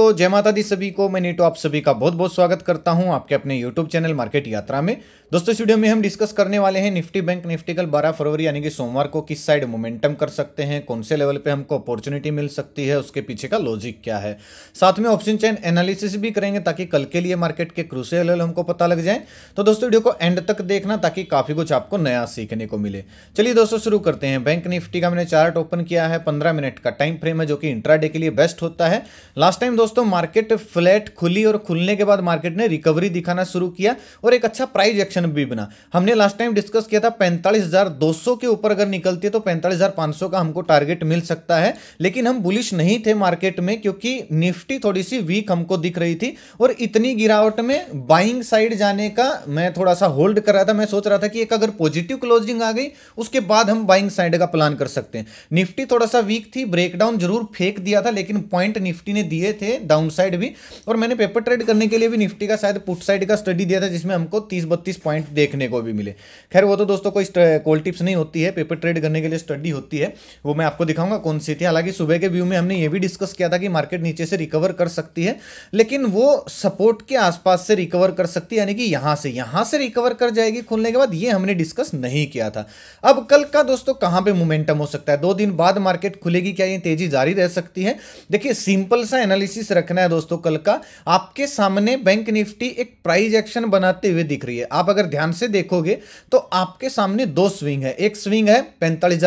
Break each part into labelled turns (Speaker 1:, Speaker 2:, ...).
Speaker 1: दोस्तों जय माता दी सभी को मैं नीटो आप सभी का बहुत बहुत स्वागत करता हूं आपके अपने यूट्यूब चैनल मार्केट यात्रा में दोस्तों स्टूडियो में हम डिस्कस करने वाले हैं निफ्टी बैंक निफ्टी कल 12 फरवरी यानी कि सोमवार को किस साइड मोमेंटम कर सकते हैं कौन से लेवल पे हमको अपॉर्चुनिटी मिल सकती है उसके पीछे का लॉजिक क्या है साथ में ऑप्शन चैन एनालिसिस भी करेंगे ताकि कल के लिए मार्केट के क्रूसे लेवल हमको पता लग जाए तो दोस्तों वीडियो को एंड तक देखना ताकि काफी कुछ आपको नया सीखने को मिले चलिए दोस्तों शुरू करते हैं बैंक निफ्टी का मैंने चार्ट ओपन किया है पंद्रह मिनट का टाइम फ्रेम है जो कि इंट्राडे के लिए बेस्ट होता है लास्ट टाइम दोस्तों दोस्तों मार्केट फ्लैट खुली और खुलने के बाद मार्केट ने रिकवरी दिखाना शुरू किया और एक अच्छा प्राइस एक्शन भी बना हमने लास्ट टाइम डिस्कस किया था 45,200 के ऊपर अगर निकलती है तो 45,500 का हमको टारगेट मिल सकता है लेकिन हम बुलिश नहीं थे मार्केट में क्योंकि निफ्टी थोड़ी सी वीक हमको दिख रही थी और इतनी गिरावट में बाइंग साइड जाने का मैं थोड़ा सा होल्ड कर रहा था मैं सोच रहा था कि एक अगर पॉजिटिव क्लोजिंग आ गई उसके बाद हम बाइंग साइड का प्लान कर सकते हैं निफ्टी थोड़ा सा वीक थी ब्रेकडाउन जरूर फेंक दिया था लेकिन पॉइंट निफ्टी ने दिए थे डाउन साइड भी और मैंने पेपर ट्रेड करने के लिए भी निफ्टी का शायद पुट साइड का स्टडी दिया था जिसमें हमको तीस बत्तीस पॉइंट देखने को भी मिले खैर वो तो दोस्तों कोई कोल टिप्स नहीं होती है पेपर ट्रेड करने के लिए स्टडी होती है वो मैं आपको दिखाऊंगा कौन सी थी हालांकि सुबह के व्यू में हमने ये भी डिस्कस किया था कि मार्केट नीचे से रिकवर कर सकती है लेकिन वो सपोर्ट के आसपास से रिकवर कर सकती है यानी कि यहाँ से यहाँ से रिकवर कर जाएगी खुलने के बाद ये हमने डिस्कस नहीं किया था अब कल का दोस्तों कहाँ पे मोमेंटम हो सकता है दो दिन बाद मार्केट खुलेगी क्या ये तेजी जारी रह सकती है देखिए सिंपल सा एनालिसिस एनालिसिस रखना है दोस्तों कल का आपके सामने बैंक निफ्टी एक प्राइज एक्शन बनाते हुए दिख रही है आप अगर ध्यान से देखोगे तो आपके सामने दो स्विंग है एक स्विंग है पैंतालीस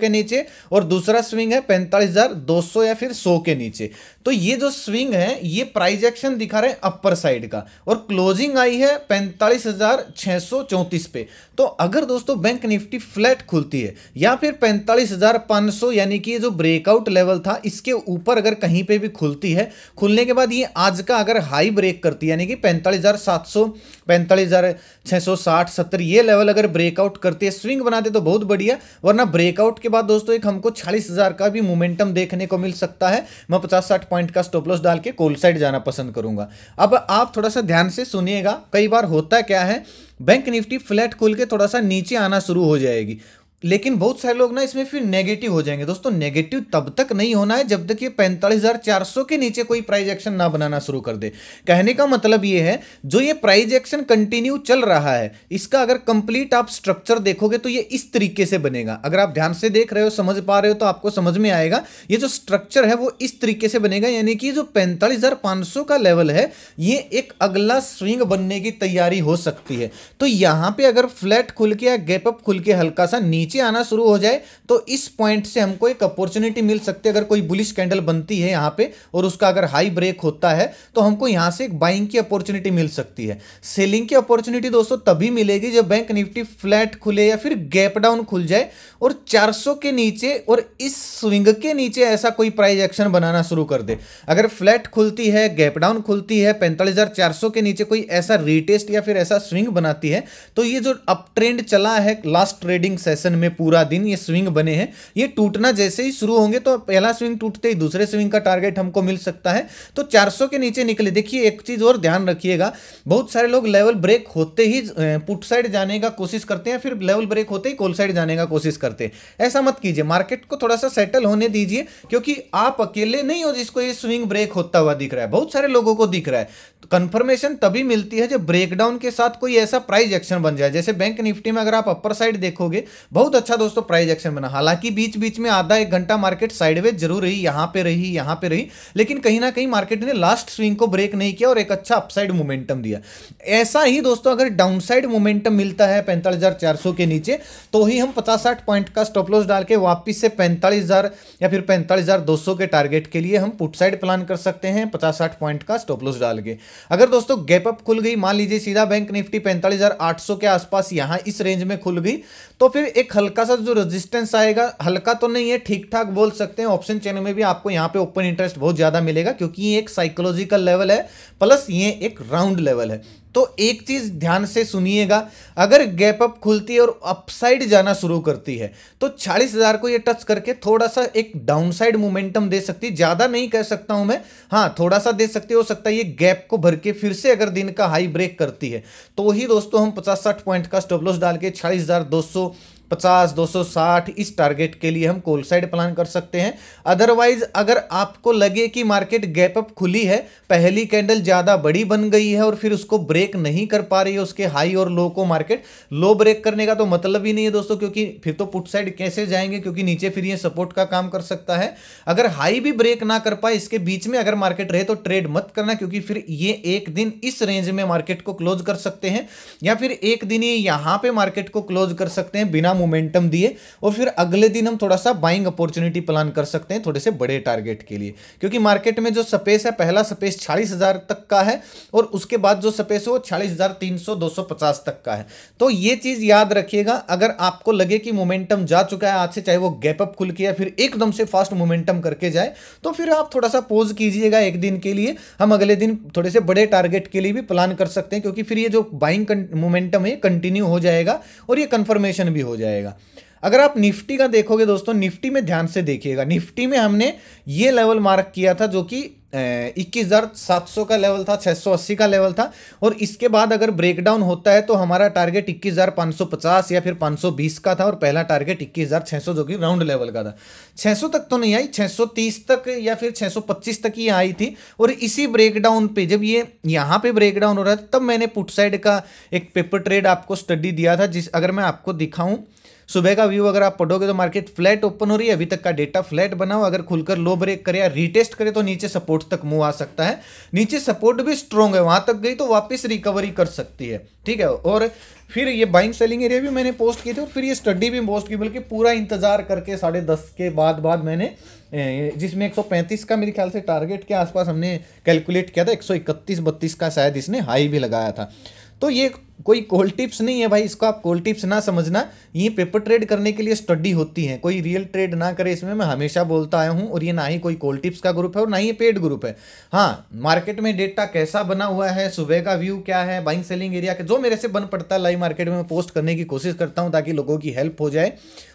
Speaker 1: के नीचे और दूसरा स्विंग है पैंतालीस या फिर सौ के नीचे तो ये जो स्विंग है ये प्राइज एक्शन दिखा रहे हैं अपर साइड का और क्लोजिंग आई है पैंतालीस पे तो अगर दोस्तों बैंक निफ्टी फ्लैट खुलती है या फिर पैंतालीस यानी कि ये जो ब्रेकआउट लेवल था इसके ऊपर अगर कहीं पे भी खुलती है खुलने के बाद ये आज का अगर हाई ब्रेक करती है यानी कि पैंतालीस हज़ार सात सौ पैंतालीस हज़ार छः सौ साठ सत्तर ये लेवल अगर ब्रेकआउट करती है स्विंग बनाते तो बहुत बढ़िया वरना ब्रेकआउट के बाद दोस्तों एक हमको छालीस का भी मोमेंटम देखने को मिल सकता है मैं पचास साठ पॉइंट का स्टॉप डाल के कोल साइड जाना पसंद करूंगा अब आप थोड़ा सा ध्यान से सुनिएगा कई बार होता क्या है बैंक निफ्टी फ्लैट खुल के थोड़ा सा नीचे आना शुरू हो जाएगी लेकिन बहुत सारे लोग ना इसमें फिर नेगेटिव हो जाएंगे दोस्तों नेगेटिव तब तक नहीं होना है जब तक ये पैंतालीस के नीचे कोई प्राइज एक्शन ना बनाना शुरू कर दे कहने का मतलब ये है जो ये प्राइज एक्शन कंटिन्यू चल रहा है इसका अगर कंप्लीट आप स्ट्रक्चर देखोगे तो ये इस तरीके से बनेगा अगर आप ध्यान से देख रहे हो समझ पा रहे हो तो आपको समझ में आएगा ये जो स्ट्रक्चर है वो इस तरीके से बनेगा यानी कि जो पैंतालीस का लेवल है ये एक अगला स्विंग बनने की तैयारी हो सकती है तो यहाँ पर अगर फ्लैट खुल के या गैप खुल के हल्का सा नीचे नीचे आना शुरू हो जाए तो इस पॉइंट से हमको एक अपॉर्चुनिटी मिल सकती है अगर कोई बुलिश कैंडल बनती है यहाँ पे और उसका अगर हाई ब्रेक होता है तो हमको यहाँ से एक बाइंग की अपॉर्चुनिटी मिल सकती है सेलिंग की अपॉर्चुनिटी दोस्तों तभी मिलेगी जब बैंक निफ्टी फ्लैट खुले या फिर गैप डाउन खुल जाए और चार के नीचे और इस स्विंग के नीचे ऐसा कोई प्राइज एक्शन बनाना शुरू कर दे अगर फ्लैट खुलती है गैप डाउन खुलती है पैंतालीस के नीचे कोई ऐसा रिटेस्ट या फिर ऐसा स्विंग बनाती है तो ये जो अप ट्रेंड चला है लास्ट ट्रेडिंग सेशन में पूरा दिन ये स्विंग बने हैं ये टूटना जैसे ही शुरू होंगे तो पहला स्विंग टूटते ही दूसरे स्विंग का टारगेट हमको मिल सकता है तो 400 के नीचे निकले देखिए एक चीज़ और ध्यान रखिएगा बहुत सारे लोग लेवल ब्रेक होते ही पुट साइड जाने का कोशिश करते हैं फिर लेवल ब्रेक होते ही कोल साइड जाने का कोशिश करते हैं ऐसा मत कीजिए मार्केट को थोड़ा सा सेटल होने दीजिए क्योंकि आप अकेले नहीं हो जिसको ये स्विंग ब्रेक होता हुआ दिख रहा है बहुत सारे लोगों को दिख रहा है कंफर्मेशन तो तभी मिलती है जब ब्रेकडाउन के साथ कोई ऐसा प्राइस एक्शन बन जाए जैसे बैंक निफ्टी में अगर आप अपर साइड देखोगे बहुत बहुत अच्छा दोस्तों प्राइस एक्शन बना हालांकि बीच बीच में आधा एक घंटा मार्केट साइडवेज जरूर रही यहां पे रही यहां पे रही लेकिन कहीं ना कहीं मार्केट ने लास्ट स्विंग को ब्रेक नहीं किया और एक अच्छा अपसाइड मोमेंटम दिया ऐसा ही दोस्तों अगर डाउनसाइड मोमेंटम मिलता है पैंतालीस के नीचे तो ही हम पचास साठ पॉइंट का स्टॉपलॉस डाल के वापिस से पैंतालीस या फिर पैंतालीस के टारगेट के लिए हम पुट साइड प्लान कर सकते हैं पचास साठ पॉइंट का स्टॉपलॉस डाल के अगर दोस्तों गैप अप खुल गई मान लीजिए सीधा बैंक निफ्टी पैंतालीस के आसपास यहां इस रेंज में खुल गई तो फिर एक हल्का सा जो रेजिस्टेंस आएगा हल्का तो नहीं है ठीक ठाक बोल सकते हैं ऑप्शन चेन में भी आपको यहाँ पे ओपन इंटरेस्ट बहुत ज़्यादा मिलेगा क्योंकि ये एक साइकोलॉजिकल लेवल है प्लस ये एक राउंड लेवल है तो एक चीज़ ध्यान से सुनिएगा अगर गैप अप खुलती है और अपसाइड जाना शुरू करती है तो चालीस हज़ार को ये टच करके थोड़ा सा एक डाउनसाइड मोमेंटम दे सकती ज़्यादा नहीं कह सकता हूँ मैं हाँ थोड़ा सा दे सकती हो सकता है ये गैप को भर के फिर से अगर दिन का हाई ब्रेक करती है तो ही दोस्तों हम पचास साठ पॉइंट का स्टॉप लॉस डाल के चालीस पचास दो सौ साठ इस टारगेट के लिए हम कोल साइड प्लान कर सकते हैं अदरवाइज अगर आपको लगे कि मार्केट गैप अप खुली है पहली कैंडल ज़्यादा बड़ी बन गई है और फिर उसको ब्रेक नहीं कर पा रही है उसके हाई और लो को मार्केट लो ब्रेक करने का तो मतलब ही नहीं है दोस्तों क्योंकि फिर तो पुट साइड कैसे जाएंगे क्योंकि नीचे फिर ये सपोर्ट का काम कर सकता है अगर हाई भी ब्रेक ना कर पाए इसके बीच में अगर मार्केट रहे तो ट्रेड मत करना क्योंकि फिर ये एक दिन इस रेंज में मार्केट को क्लोज कर सकते हैं या फिर एक दिन ये यहां पर मार्केट को क्लोज कर सकते हैं बिना मोमेंटम दिए और फिर अगले दिन हम थोड़ा सा बाइंग अपॉर्चुनिटी प्लान कर सकते हैं थोड़े से बड़े टारगेट के लिए क्योंकि मार्केट में जो स्पेस है पहला स्पेस छियालीस तक का है और उसके बाद जो स्पेस है वो छियालीस तक का है तो ये चीज़ याद रखिएगा अगर आपको लगे कि मोमेंटम जा चुका है आज से चाहे वो गैप अप खुल के या फिर एकदम से फास्ट मोमेंटम करके जाए तो फिर आप थोड़ा सा पोज कीजिएगा एक दिन के लिए हम अगले दिन थोड़े से बड़े टारगेट के लिए भी प्लान कर सकते हैं क्योंकि फिर ये जो बाइंग मोमेंटम है कंटिन्यू हो जाएगा और ये कंफर्मेशन भी हो जाएगा जाएगा अगर आप निफ्टी का देखोगे दोस्तों निफ्टी में ध्यान से देखिएगा निफ्टी में हमने ये लेवल मार्क किया था जो कि इक्कीस हज़ार सात सौ का लेवल था छः सौ अस्सी का लेवल था और इसके बाद अगर ब्रेकडाउन होता है तो हमारा टारगेट इक्कीस हज़ार पाँच सौ पचास या फिर पाँच सौ बीस का था और पहला टारगेट इक्कीस हज़ार छः सौ जो कि राउंड लेवल का था छः सौ तक तो नहीं आई छः सौ तीस तक या फिर छः सौ पच्चीस तक ही आई थी और इसी ब्रेकडाउन पे जब ये यहाँ पे ब्रेकडाउन हो रहा था तब मैंने पुट साइड का एक पेपर ट्रेड आपको स्टडी दिया था जिस अगर मैं आपको दिखाऊँ सुबह का व्यू अगर आप पढ़ोगे तो मार्केट फ्लैट ओपन हो रही है अभी तक का डेटा फ्लैट बनाओ अगर खुलकर लो ब्रेक करे या रीटेस्ट करे तो नीचे सपोर्ट तक मुंह आ सकता है नीचे सपोर्ट भी स्ट्रॉन्ग है वहां तक गई तो वापस रिकवरी कर सकती है ठीक है और फिर ये बाइंग सेलिंग एरिया भी मैंने पोस्ट किए थे और फिर ये स्टडी भी पोस्ट की बल्कि पूरा इंतजार करके साढ़े दस के बाद बाद मैंने जिसमें 135 का मेरे ख्याल से टारगेट के आसपास हमने कैलकुलेट किया था 131 32 का शायद इसने हाई भी लगाया था तो ये कोई कोल टिप्स नहीं है भाई इसको आप कोल टिप्स ना समझना ये पेपर ट्रेड करने के लिए स्टडी होती है कोई रियल ट्रेड ना करे इसमें मैं हमेशा बोलता आया हूँ और ये ना ही कोई कोल टिप्स का ग्रुप है और ना ही पेड ग्रुप है हाँ मार्केट में डेटा कैसा बना हुआ है सुबह का व्यू क्या है बाइंग सेलिंग एरिया का जो मेरे से बन पड़ता है लाइव मार्केट में पोस्ट करने की कोशिश करता हूँ ताकि लोगों की हेल्प हो जाए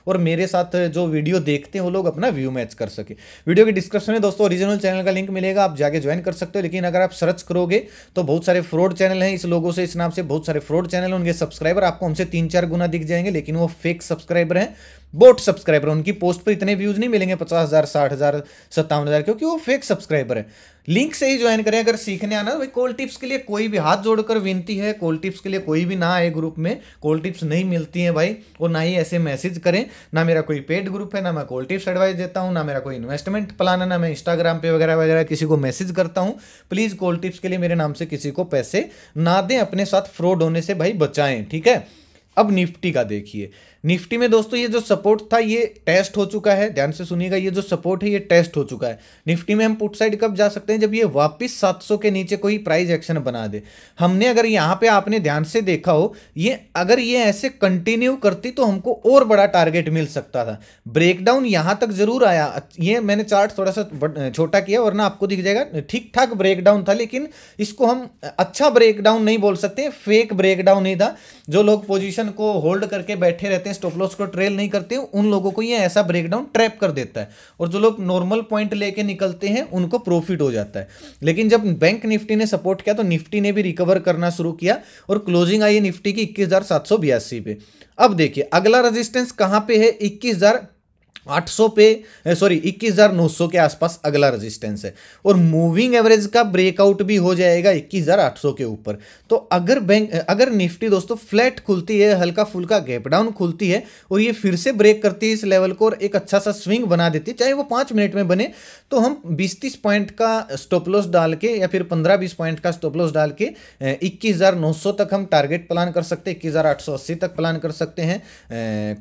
Speaker 1: और मेरे साथ जो वीडियो देखते हैं वो लोग अपना व्यू मैच कर सके वीडियो के डिस्क्रिप्शन में दोस्तों ओरिजिनल चैनल का लिंक मिलेगा आप जाके ज्वाइन कर सकते हो लेकिन अगर आप सर्च करोगे तो बहुत सारे फ्रॉड चैनल हैं इस लोगों से इस नाम से बहुत सारे फ्रॉड फ्रॉड चैनल उनके सब्सक्राइबर आपको हमसे तीन चार गुना दिख जाएंगे लेकिन वो फेक सब्सक्राइबर हैं बोट सब्सक्राइबर उनकी पोस्ट पर इतने व्यूज़ नहीं मिलेंगे पचास हज़ार साठ हज़ार सत्तावन हज़ार क्योंकि वो फेक सब्सक्राइबर है लिंक से ही ज्वाइन करें अगर सीखने आना तो भाई कोल टिप्स के लिए कोई भी हाथ जोड़कर विनती है कोल टिप्स के लिए कोई भी ना आए ग्रुप में कोल टिप्स नहीं मिलती हैं भाई और ना ही ऐसे मैसेज करें ना मेरा कोई पेड ग्रुप है ना मैं कोल टिप्स एडवाइस देता हूँ ना मेरा कोई इन्वेस्टमेंट प्लान है ना मैं इंस्टाग्राम पर वगैरह वगैरह किसी को मैसेज करता हूँ प्लीज़ कोल टिप्स के लिए मेरे नाम से किसी को पैसे ना दें अपने साथ फ्रॉड होने से भाई बचाएँ ठीक है अब निफ्टी का देखिए निफ्टी में दोस्तों ये जो सपोर्ट था ये टेस्ट हो चुका है ध्यान से सुनिएगा ये जो सपोर्ट है ये टेस्ट हो चुका है निफ्टी में हम पुट साइड कब जा सकते हैं जब ये वापस 700 के नीचे कोई प्राइस एक्शन बना दे हमने अगर यहाँ पे आपने ध्यान से देखा हो ये अगर ये ऐसे कंटिन्यू करती तो हमको और बड़ा टारगेट मिल सकता था ब्रेकडाउन यहाँ तक जरूर आया ये मैंने चार्ट थोड़ा सा छोटा किया वरना आपको दिख जाएगा ठीक ठाक ब्रेकडाउन था लेकिन इसको हम अच्छा ब्रेकडाउन नहीं बोल सकते फेक ब्रेकडाउन ही था जो लोग पोजिशन पोजिशन को होल्ड करके बैठे रहते हैं स्टॉप को ट्रेल नहीं करते उन लोगों को ये ऐसा ब्रेकडाउन ट्रैप कर देता है और जो लोग नॉर्मल पॉइंट लेके निकलते हैं उनको प्रॉफिट हो जाता है लेकिन जब बैंक निफ्टी ने सपोर्ट किया तो निफ्टी ने भी रिकवर करना शुरू किया और क्लोजिंग आई निफ्टी की इक्कीस पे अब देखिए अगला रजिस्टेंस कहाँ पे है इक्कीस 800 पे सॉरी 21,900 के आसपास अगला रेजिस्टेंस है और मूविंग एवरेज का ब्रेकआउट भी हो जाएगा 21,800 के ऊपर तो अगर बैंक अगर निफ्टी दोस्तों फ्लैट खुलती है हल्का फुल्का गैप डाउन खुलती है और ये फिर से ब्रेक करती है इस लेवल को और एक अच्छा सा स्विंग बना देती है चाहे वो पाँच मिनट में बने तो हम बीस तीस पॉइंट का स्टोपलॉस डाल के या फिर पंद्रह बीस पॉइंट का स्टोपलॉस डाल के इक्कीस तक हम टारगेट प्लान कर सकते हैं इक्कीस तक प्लान कर सकते हैं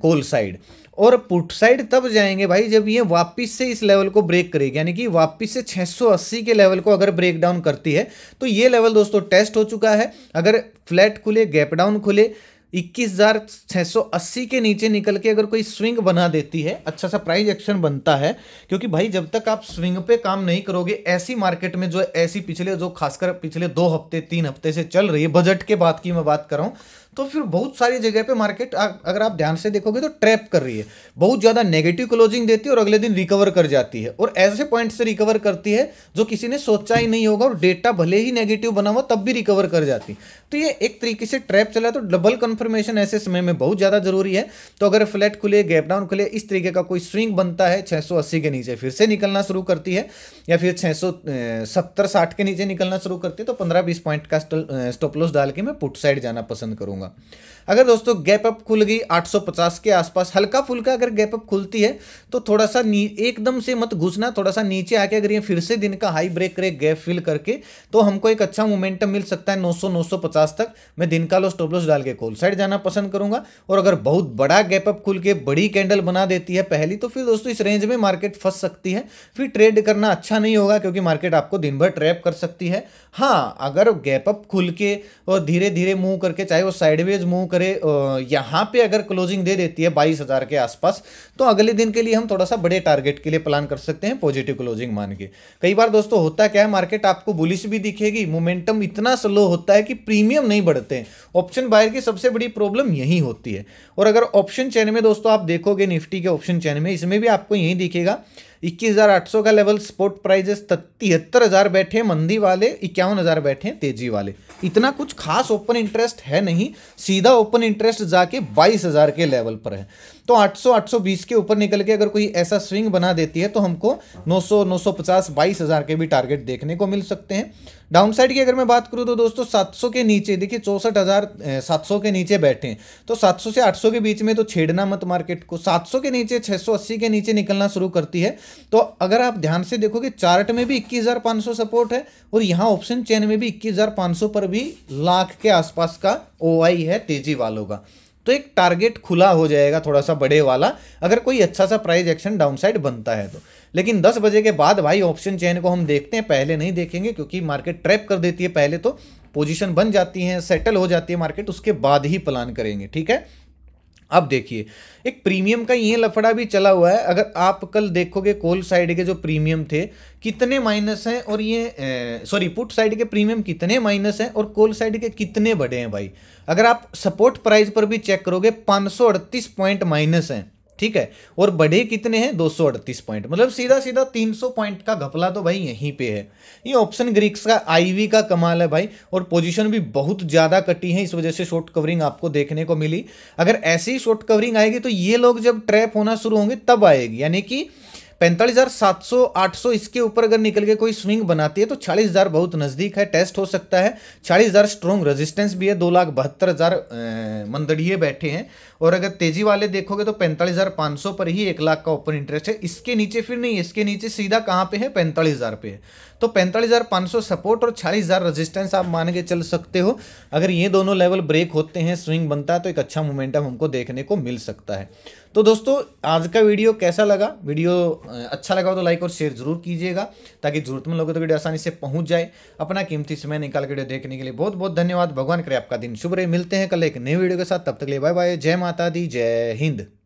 Speaker 1: कोल साइड और पुट साइड तब जाएंगे भाई जब ये वापस से इस लेवल को ब्रेक करेगी यानी कि वापस से 680 के लेवल को अगर ब्रेक डाउन करती है तो ये लेवल दोस्तों टेस्ट हो चुका है अगर फ्लैट खुले गैप डाउन खुले 21,680 के नीचे निकल के अगर कोई स्विंग बना देती है अच्छा सा प्राइस एक्शन बनता है क्योंकि भाई जब तक आप स्विंग पे काम नहीं करोगे ऐसी मार्केट में जो ऐसी पिछले जो खासकर पिछले दो हफ्ते तीन हफ्ते से चल रही है बजट के बाद की मैं बात कर रहा हूँ तो फिर बहुत सारी जगह पे मार्केट अगर आप ध्यान से देखोगे तो ट्रैप कर रही है बहुत ज़्यादा नेगेटिव क्लोजिंग देती है और अगले दिन रिकवर कर जाती है और ऐसे पॉइंट से रिकवर करती है जो किसी ने सोचा ही नहीं होगा और डेटा भले ही नेगेटिव बना हुआ तब भी रिकवर कर जाती तो ये एक तरीके से ट्रैप चला तो डबल कन्फर्मेशन ऐसे समय में बहुत ज़्यादा जरूरी है तो अगर फ्लैट खुले गैप डाउन खुले इस तरीके का कोई स्विंग बनता है 680 के नीचे फिर से निकलना शुरू करती है या फिर 670 60 के नीचे निकलना शुरू करती है तो पंद्रह बीस पॉइंट का स्टॉप लॉस डाल के मैं पुट साइड जाना पसंद करूंगा करूंगा अगर दोस्तों गैप अप खुल गई 850 के आसपास हल्का फुल्का अगर गैप अप खुलती है तो थोड़ा सा एकदम से मत घुसना थोड़ा सा नीचे आके अगर ये फिर से दिन का हाई ब्रेक करे गैप फिल करके तो हमको एक अच्छा मोमेंटम मिल सकता है 900 950 तक मैं दिन का लो स्टॉप लॉस डाल के कॉल साइड जाना पसंद करूंगा और अगर बहुत बड़ा गैप अप खुल के बड़ी कैंडल बना देती है पहली तो फिर दोस्तों इस रेंज में मार्केट फंस सकती है फिर ट्रेड करना अच्छा नहीं होगा क्योंकि मार्केट आपको दिन भर ट्रैप कर सकती है हाँ अगर गैप अप खुल के और धीरे धीरे मूव करके चाहे वो साइडवेज मूव करे यहाँ पे अगर क्लोजिंग दे देती है बाईस हज़ार के आसपास तो अगले दिन के लिए हम थोड़ा सा बड़े टारगेट के लिए प्लान कर सकते हैं पॉजिटिव क्लोजिंग मान के कई बार दोस्तों होता क्या है मार्केट आपको बुलिश भी दिखेगी मोमेंटम इतना स्लो होता है कि प्रीमियम नहीं बढ़ते ऑप्शन बायर की सबसे बड़ी प्रॉब्लम यही होती है और अगर ऑप्शन चैन में दोस्तों आप देखोगे निफ्टी के ऑप्शन चैन में इसमें भी आपको यही दिखेगा 21,800 का लेवल स्पोर्ट प्राइजेस तिहत्तर हज़ार बैठे मंदी वाले इक्यावन हज़ार बैठे तेजी वाले इतना कुछ खास ओपन इंटरेस्ट है नहीं सीधा ओपन इंटरेस्ट जाके 22,000 के लेवल पर है तो 800 820 के ऊपर निकल के अगर कोई ऐसा स्विंग बना देती है तो हमको 900 950 22,000 के भी टारगेट देखने को मिल सकते हैं डाउनसाइड की अगर मैं बात करूँ तो दोस्तों 700 के नीचे देखिए चौसठ हज़ार सात के नीचे बैठे हैं तो 700 से 800 के बीच में तो छेड़ना मत मार्केट को 700 के नीचे 680 के नीचे निकलना शुरू करती है तो अगर आप ध्यान से देखोगे चार्ट में भी 21,500 सपोर्ट है और यहाँ ऑप्शन चेन में भी 21,500 पर भी लाख के आसपास का ओ है तेजी वालों का तो एक टारगेट खुला हो जाएगा थोड़ा सा बड़े वाला अगर कोई अच्छा सा प्राइज एक्शन डाउन बनता है तो लेकिन दस बजे के बाद भाई ऑप्शन चेन को हम देखते हैं पहले नहीं देखेंगे क्योंकि मार्केट ट्रैप कर देती है पहले तो पोजीशन बन जाती हैं सेटल हो जाती है मार्केट उसके बाद ही प्लान करेंगे ठीक है अब देखिए एक प्रीमियम का ये लफड़ा भी चला हुआ है अगर आप कल देखोगे कोल साइड के जो प्रीमियम थे कितने माइनस हैं और ये सॉरी पुट साइड के प्रीमियम कितने माइनस हैं और कोल साइड के कितने बढ़े हैं भाई अगर आप सपोर्ट प्राइस पर भी चेक करोगे पाँच पॉइंट माइनस हैं ठीक है और बढ़े कितने हैं दो पॉइंट मतलब सीधा सीधा 300 पॉइंट का घपला तो भाई यहीं पे है ये ऑप्शन ग्रीक्स का आईवी का कमाल है भाई और पोजीशन भी बहुत ज़्यादा कटी है इस वजह से शॉर्ट कवरिंग आपको देखने को मिली अगर ऐसी शॉर्ट कवरिंग आएगी तो ये लोग जब ट्रैप होना शुरू होंगे तब आएगी यानी कि पैंतालीस हज़ार सात सौ आठ सौ इसके ऊपर अगर निकल के कोई स्विंग बनाती है तो चालीस हज़ार बहुत नज़दीक है टेस्ट हो सकता है चालीस हज़ार स्ट्रॉन्ग रेजिस्टेंस भी है दो लाख बहत्तर हज़ार मंदड़िए बैठे हैं और अगर तेजी वाले देखोगे तो पैंतालीस हज़ार पाँच सौ पर ही एक लाख का ओपन इंटरेस्ट है इसके नीचे फिर नहीं इसके नीचे सीधा कहाँ पे है पैंतालीस हज़ार पे है तो पैंतालीस हज़ार पाँच सौ सपोर्ट और चालीस हज़ार रजिस्टेंस आप मान के चल सकते हो अगर ये दोनों लेवल ब्रेक होते हैं स्विंग बनता है तो एक अच्छा मोमेंटम हमको देखने को मिल सकता है तो दोस्तों आज का वीडियो कैसा लगा वीडियो अच्छा लगा तो लाइक और शेयर जरूर कीजिएगा ताकि जरूरतमंद लोगों तक तो वीडियो आसानी से पहुंच जाए अपना कीमती समय निकाल के वीडियो देखने के लिए बहुत बहुत धन्यवाद भगवान करे आपका दिन शुभ रहे मिलते हैं कल एक नए वीडियो के साथ तब तक लिए बाय बाय जय माता दी जय हिंद